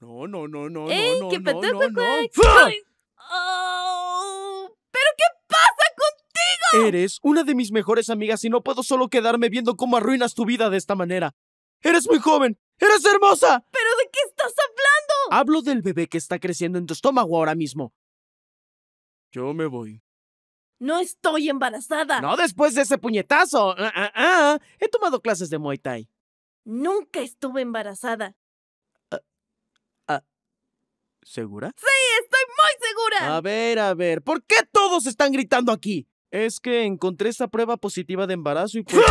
No, no, no, no, no, no, qué no, oh, ¿Pero qué pasa contigo? Eres una de mis mejores amigas y no puedo solo quedarme viendo cómo arruinas tu vida de esta manera. ¡Eres muy joven! ¡Eres hermosa! ¿Pero de qué estás hablando? Hablo del bebé que está creciendo en tu estómago ahora mismo. Yo me voy. No estoy embarazada. No después de ese puñetazo. Ah, ah, ah. He tomado clases de Muay Thai. Nunca estuve embarazada. ¿Segura? Sí, estoy muy segura. A ver, a ver, ¿por qué todos están gritando aquí? Es que encontré esta prueba positiva de embarazo y pues...